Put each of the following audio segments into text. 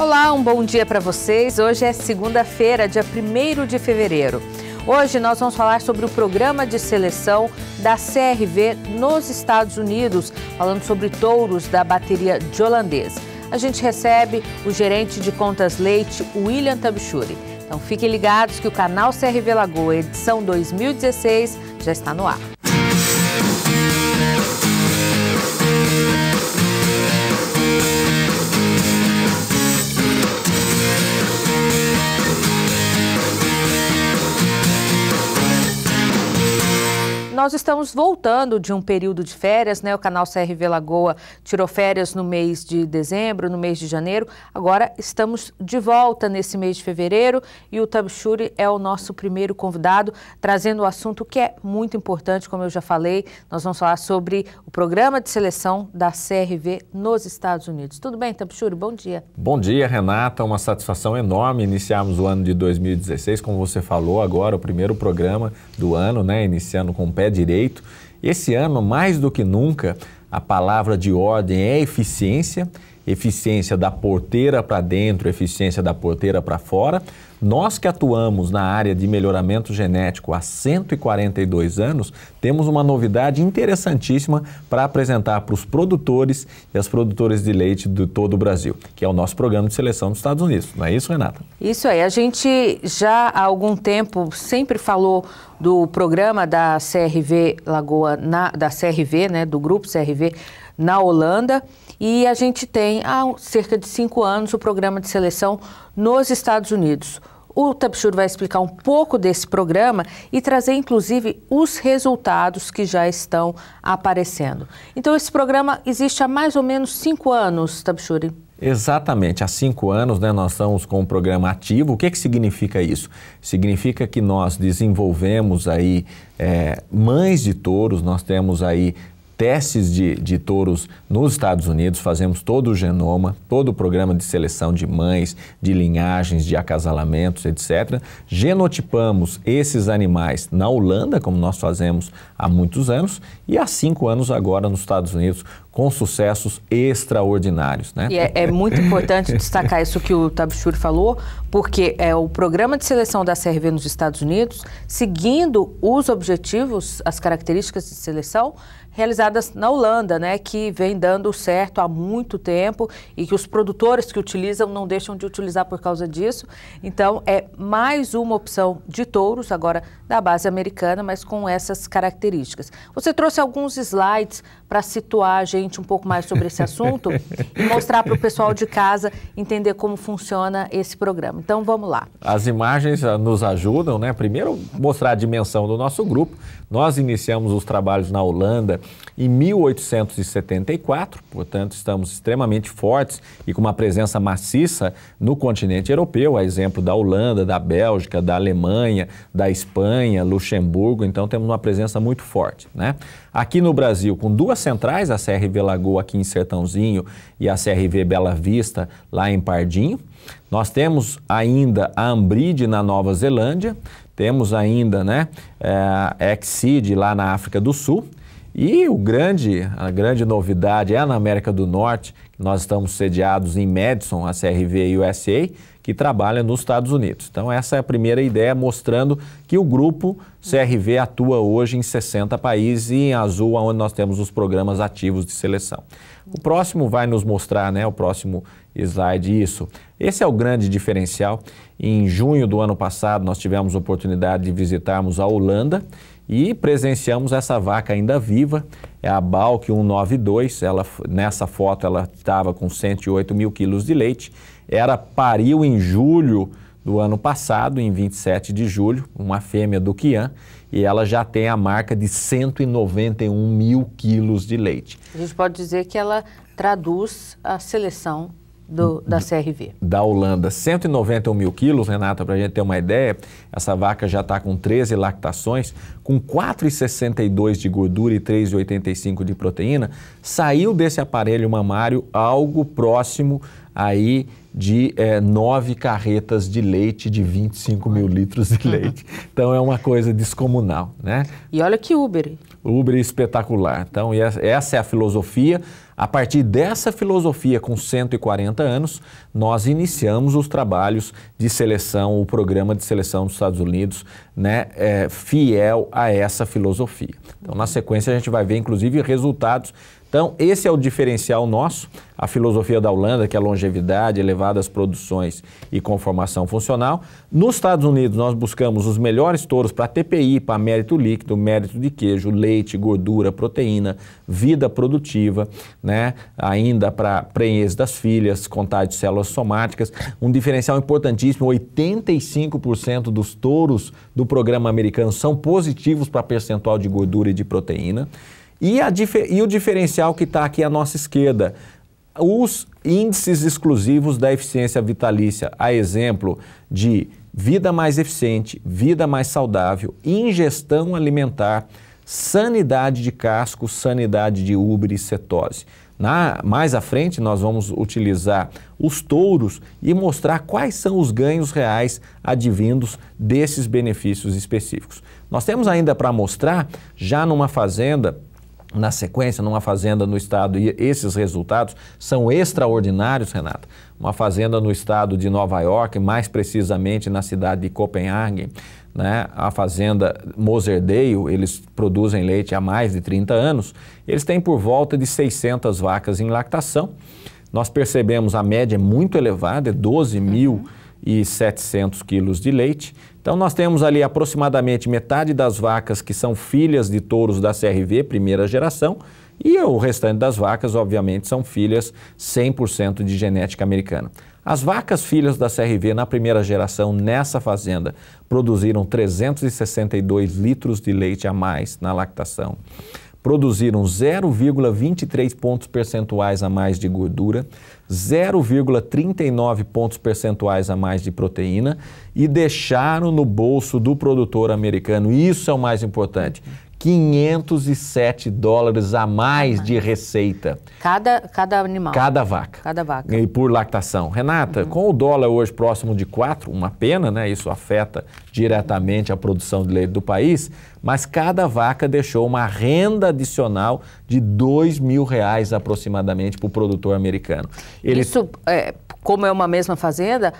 Olá, um bom dia para vocês. Hoje é segunda-feira, dia 1 de fevereiro. Hoje nós vamos falar sobre o programa de seleção da CRV nos Estados Unidos, falando sobre touros da bateria de holandês. A gente recebe o gerente de contas leite, William Tabichuri. Então fiquem ligados que o canal CRV Lagoa, edição 2016, já está no ar. no estamos voltando de um período de férias, né? O canal CRV Lagoa tirou férias no mês de dezembro, no mês de janeiro. Agora estamos de volta nesse mês de fevereiro e o Tabshuri é o nosso primeiro convidado, trazendo o um assunto que é muito importante, como eu já falei. Nós vamos falar sobre o programa de seleção da CRV nos Estados Unidos. Tudo bem, Tabshuri? Bom dia. Bom dia, Renata. Uma satisfação enorme iniciarmos o ano de 2016, como você falou agora, o primeiro programa do ano, né? Iniciando com o pé direito direito. Esse ano, mais do que nunca, a palavra de ordem é eficiência, eficiência da porteira para dentro, eficiência da porteira para fora. Nós que atuamos na área de melhoramento genético há 142 anos, temos uma novidade interessantíssima para apresentar para os produtores e as produtoras de leite de todo o Brasil, que é o nosso programa de seleção dos Estados Unidos. Não é isso, Renata? Isso aí. A gente já há algum tempo sempre falou do programa da CRV Lagoa, na, da CRV, né, do grupo CRV na Holanda. E a gente tem há cerca de cinco anos o programa de seleção nos Estados Unidos. O Tapsur vai explicar um pouco desse programa e trazer, inclusive, os resultados que já estão aparecendo. Então, esse programa existe há mais ou menos cinco anos, Tapsuri. Exatamente, há cinco anos né, nós estamos com um programa ativo. O que, é que significa isso? Significa que nós desenvolvemos aí é, mães de touros, nós temos aí testes de, de touros nos Estados Unidos, fazemos todo o genoma, todo o programa de seleção de mães, de linhagens, de acasalamentos, etc. Genotipamos esses animais na Holanda, como nós fazemos há muitos anos, e há cinco anos agora nos Estados Unidos, com sucessos extraordinários. Né? E é, é muito importante destacar isso que o Tabshur falou, porque é o programa de seleção da CRV nos Estados Unidos, seguindo os objetivos, as características de seleção, realizadas na Holanda, né, que vem dando certo há muito tempo e que os produtores que utilizam não deixam de utilizar por causa disso. Então, é mais uma opção de touros, agora da base americana, mas com essas características. Você trouxe alguns slides para situar a gente um pouco mais sobre esse assunto e mostrar para o pessoal de casa entender como funciona esse programa. Então, vamos lá. As imagens ah, nos ajudam, né? Primeiro, mostrar a dimensão do nosso grupo nós iniciamos os trabalhos na Holanda em 1874, portanto, estamos extremamente fortes e com uma presença maciça no continente europeu, a exemplo da Holanda, da Bélgica, da Alemanha, da Espanha, Luxemburgo, então temos uma presença muito forte. Né? Aqui no Brasil, com duas centrais, a CRV Lagoa aqui em Sertãozinho e a CRV Bela Vista lá em Pardinho. Nós temos ainda a Ambride na Nova Zelândia, temos ainda né, é, Exceed lá na África do Sul. E o grande, a grande novidade é na América do Norte, nós estamos sediados em Madison, a CRV USA, que trabalha nos Estados Unidos. Então, essa é a primeira ideia, mostrando que o grupo CRV atua hoje em 60 países e em azul, onde nós temos os programas ativos de seleção. O próximo vai nos mostrar, né, o próximo slide isso. Esse é o grande diferencial. Em junho do ano passado, nós tivemos oportunidade de visitarmos a Holanda e presenciamos essa vaca ainda viva, é a Balk 192. Ela, nessa foto ela estava com 108 mil quilos de leite. Era pariu em julho do ano passado, em 27 de julho, uma fêmea do Kian, e ela já tem a marca de 191 mil quilos de leite. A gente pode dizer que ela traduz a seleção do, da CRV. Da Holanda, 191 mil quilos, Renata, para a gente ter uma ideia, essa vaca já está com 13 lactações, com 4,62 de gordura e 3,85 de proteína, saiu desse aparelho mamário algo próximo aí de é, nove carretas de leite de 25 mil litros de leite. Então é uma coisa descomunal, né? E olha que Uber. Uber é espetacular. Então essa é a filosofia a partir dessa filosofia, com 140 anos, nós iniciamos os trabalhos de seleção, o programa de seleção dos Estados Unidos, né, é, fiel a essa filosofia. Então, na sequência, a gente vai ver, inclusive, resultados então, esse é o diferencial nosso, a filosofia da Holanda, que é longevidade, elevadas produções e conformação funcional. Nos Estados Unidos, nós buscamos os melhores touros para TPI, para mérito líquido, mérito de queijo, leite, gordura, proteína, vida produtiva né? ainda para prenhez das filhas, contágio de células somáticas. Um diferencial importantíssimo: 85% dos touros do programa americano são positivos para percentual de gordura e de proteína. E, e o diferencial que está aqui à nossa esquerda, os índices exclusivos da eficiência vitalícia, a exemplo de vida mais eficiente, vida mais saudável, ingestão alimentar sanidade de casco, sanidade de ubre e cetose. Na, mais à frente, nós vamos utilizar os touros e mostrar quais são os ganhos reais advindos desses benefícios específicos. Nós temos ainda para mostrar, já numa fazenda, na sequência, numa fazenda no estado, e esses resultados são extraordinários, Renata. Uma fazenda no estado de Nova York, mais precisamente na cidade de Copenhague, né? a fazenda Moserdale, eles produzem leite há mais de 30 anos, eles têm por volta de 600 vacas em lactação. Nós percebemos a média é muito elevada, é 12.700 mil uhum. e quilos de leite. Então nós temos ali aproximadamente metade das vacas que são filhas de touros da CRV, primeira geração, e o restante das vacas, obviamente, são filhas 100% de genética americana. As vacas filhas da CRV na primeira geração nessa fazenda produziram 362 litros de leite a mais na lactação. Produziram 0,23 pontos percentuais a mais de gordura, 0,39 pontos percentuais a mais de proteína e deixaram no bolso do produtor americano, isso é o mais importante, 507 dólares a mais de receita. Cada, cada animal. Cada vaca. Cada vaca. E por lactação. Renata, uhum. com o dólar hoje próximo de 4, uma pena, né? Isso afeta diretamente a produção de leite do país, mas cada vaca deixou uma renda adicional de 2 mil reais aproximadamente para o produtor americano. Ele... Isso, é, como é uma mesma fazenda,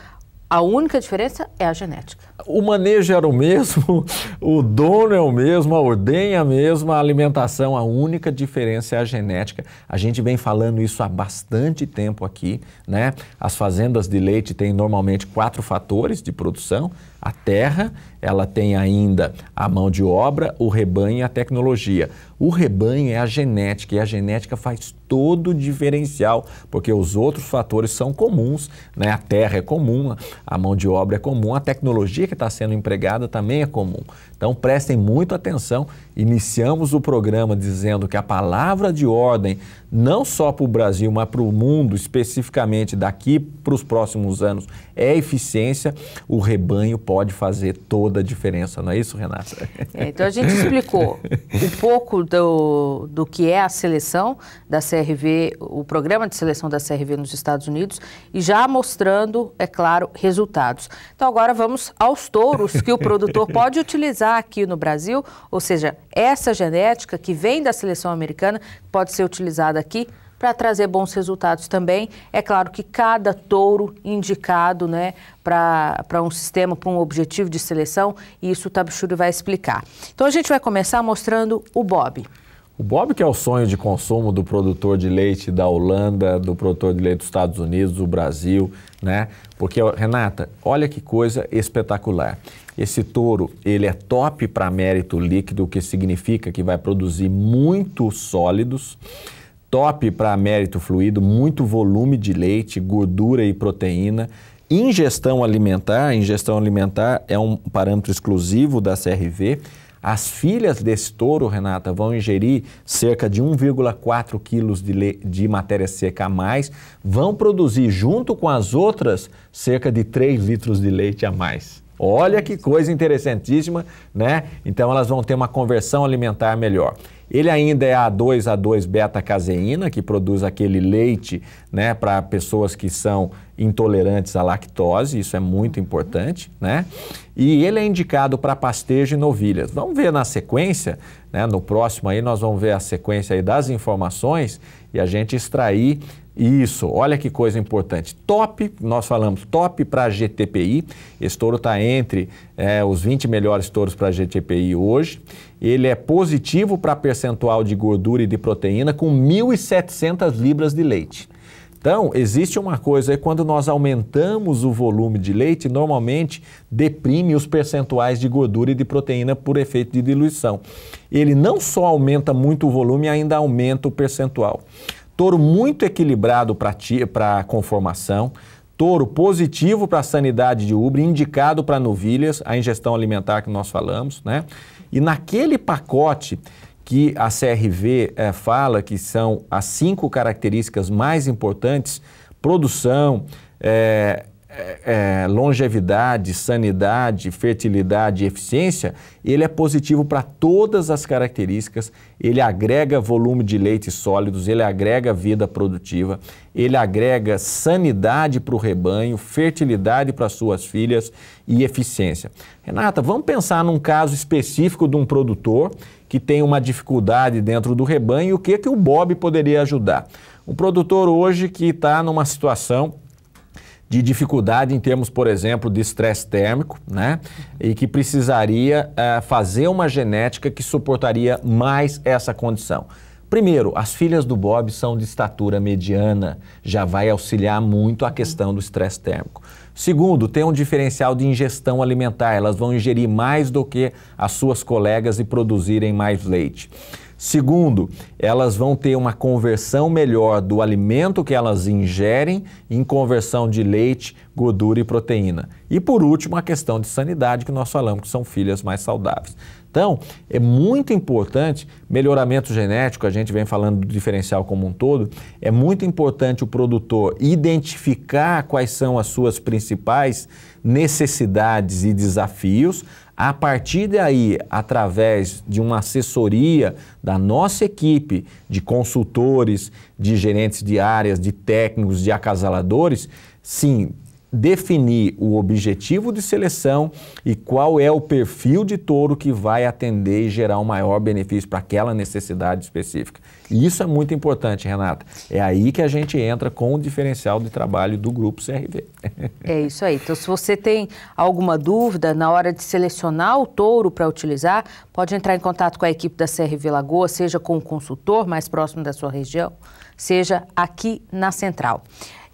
a única diferença é a genética o manejo era o mesmo, o dono é o mesmo, a ordem é a mesma, a alimentação, a única diferença é a genética. A gente vem falando isso há bastante tempo aqui, né? As fazendas de leite têm normalmente quatro fatores de produção: a terra, ela tem ainda a mão de obra, o rebanho e a tecnologia. O rebanho é a genética e a genética faz todo o diferencial, porque os outros fatores são comuns, né? A terra é comum, a mão de obra é comum, a tecnologia que está sendo empregada também é comum. Então prestem muito atenção. Iniciamos o programa dizendo que a palavra de ordem, não só para o Brasil, mas para o mundo, especificamente daqui para os próximos anos, é eficiência. O rebanho pode fazer toda a diferença, não é isso, Renata? É, então a gente explicou um pouco do, do que é a seleção da CRV, o programa de seleção da CRV nos Estados Unidos, e já mostrando, é claro, resultados. Então agora vamos aos touros que o produtor pode utilizar aqui no Brasil, ou seja, essa genética que vem da seleção americana pode ser utilizada aqui para trazer bons resultados também. É claro que cada touro indicado né, para um sistema, para um objetivo de seleção, isso o Tabchuri vai explicar. Então a gente vai começar mostrando o Bob. O Bob que é o sonho de consumo do produtor de leite da Holanda, do produtor de leite dos Estados Unidos, do Brasil, né? Porque, Renata, olha que coisa espetacular. Esse touro, ele é top para mérito líquido, o que significa que vai produzir muito sólidos, top para mérito fluido, muito volume de leite, gordura e proteína, ingestão alimentar, ingestão alimentar é um parâmetro exclusivo da CRV, as filhas desse touro, Renata, vão ingerir cerca de 1,4 quilos de, de matéria seca a mais, vão produzir, junto com as outras, cerca de 3 litros de leite a mais. Olha que coisa interessantíssima, né? Então elas vão ter uma conversão alimentar melhor. Ele ainda é A2A2 beta-caseína, que produz aquele leite né, para pessoas que são intolerantes à lactose, isso é muito uhum. importante, né? E ele é indicado para pastejo e novilhas. Vamos ver na sequência, né, no próximo aí nós vamos ver a sequência das informações e a gente extrair isso, olha que coisa importante. Top, nós falamos top para GTPI. Esse touro está entre é, os 20 melhores touros para GTPI hoje. Ele é positivo para percentual de gordura e de proteína com 1.700 libras de leite. Então, existe uma coisa, é quando nós aumentamos o volume de leite, normalmente deprime os percentuais de gordura e de proteína por efeito de diluição. Ele não só aumenta muito o volume, ainda aumenta o percentual. Touro muito equilibrado para a conformação. Touro positivo para a sanidade de Ubre, indicado para novilhas, a ingestão alimentar que nós falamos, né? E naquele pacote que a CRV é, eh, fala que são as cinco características mais importantes: produção, é, é, é, longevidade, sanidade, fertilidade e eficiência, ele é positivo para todas as características, ele agrega volume de leite sólidos, ele agrega vida produtiva, ele agrega sanidade para o rebanho, fertilidade para suas filhas e eficiência. Renata, vamos pensar num caso específico de um produtor que tem uma dificuldade dentro do rebanho o que, que o Bob poderia ajudar? Um produtor hoje que está numa situação de dificuldade em termos, por exemplo, de estresse térmico, né? E que precisaria uh, fazer uma genética que suportaria mais essa condição. Primeiro, as filhas do Bob são de estatura mediana, já vai auxiliar muito a questão do estresse térmico. Segundo, tem um diferencial de ingestão alimentar, elas vão ingerir mais do que as suas colegas e produzirem mais leite. Segundo, elas vão ter uma conversão melhor do alimento que elas ingerem em conversão de leite, gordura e proteína. E por último, a questão de sanidade que nós falamos que são filhas mais saudáveis. Então, é muito importante melhoramento genético, a gente vem falando do diferencial como um todo, é muito importante o produtor identificar quais são as suas principais necessidades e desafios, a partir daí, através de uma assessoria da nossa equipe de consultores, de gerentes de áreas, de técnicos, de acasaladores, sim, definir o objetivo de seleção e qual é o perfil de touro que vai atender e gerar o um maior benefício para aquela necessidade específica isso é muito importante, Renata. É aí que a gente entra com o diferencial de trabalho do Grupo CRV. É isso aí. Então, se você tem alguma dúvida na hora de selecionar o touro para utilizar, pode entrar em contato com a equipe da CRV Lagoa, seja com o consultor mais próximo da sua região, seja aqui na central.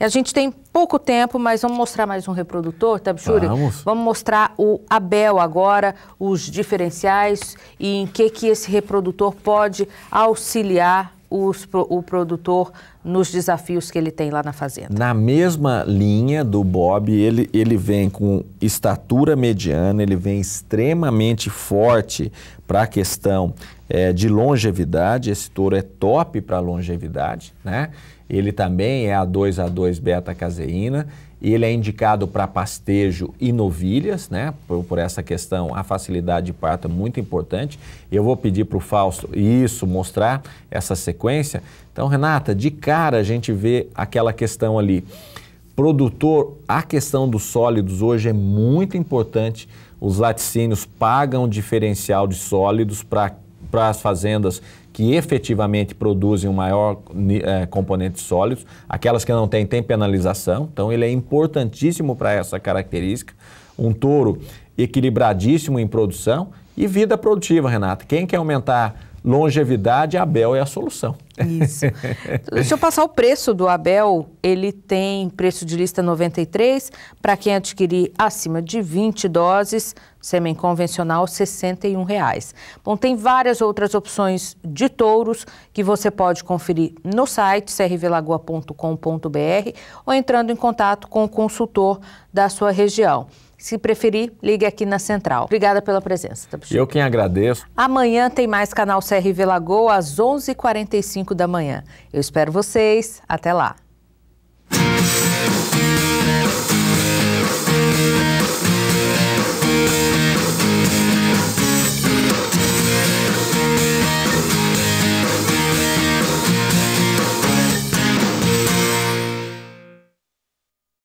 A gente tem pouco tempo, mas vamos mostrar mais um reprodutor, Tabchuri? Tá, vamos. Vamos mostrar o Abel agora, os diferenciais e em que, que esse reprodutor pode auxiliar os, o produtor nos desafios que ele tem lá na fazenda? Na mesma linha do Bob, ele, ele vem com estatura mediana, ele vem extremamente forte para a questão é, de longevidade. Esse touro é top para longevidade, né? Ele também é a 2A2 beta-caseína ele é indicado para pastejo e novilhas, né? Por, por, essa questão, a facilidade de parto é muito importante. Eu vou pedir para o Fausto isso, mostrar essa sequência. Então, Renata, de cara a gente vê aquela questão ali. Produtor, a questão dos sólidos hoje é muito importante. Os laticínios pagam diferencial de sólidos para para as fazendas que efetivamente produzem um maior é, componentes sólidos, aquelas que não têm, têm penalização, então ele é importantíssimo para essa característica. Um touro equilibradíssimo em produção e vida produtiva, Renato. Quem quer aumentar longevidade, Abel é a solução. Isso. Deixa eu passar o preço do Abel. Ele tem preço de lista 93, para quem adquirir acima de 20 doses, sêmen convencional, R$ 61,00. Bom, tem várias outras opções de touros que você pode conferir no site crvlagoa.com.br ou entrando em contato com o consultor da sua região. Se preferir, ligue aqui na Central. Obrigada pela presença, tá Eu quem agradeço. Amanhã tem mais Canal CRV Lagoa às 11h45 da manhã. Eu espero vocês. Até lá.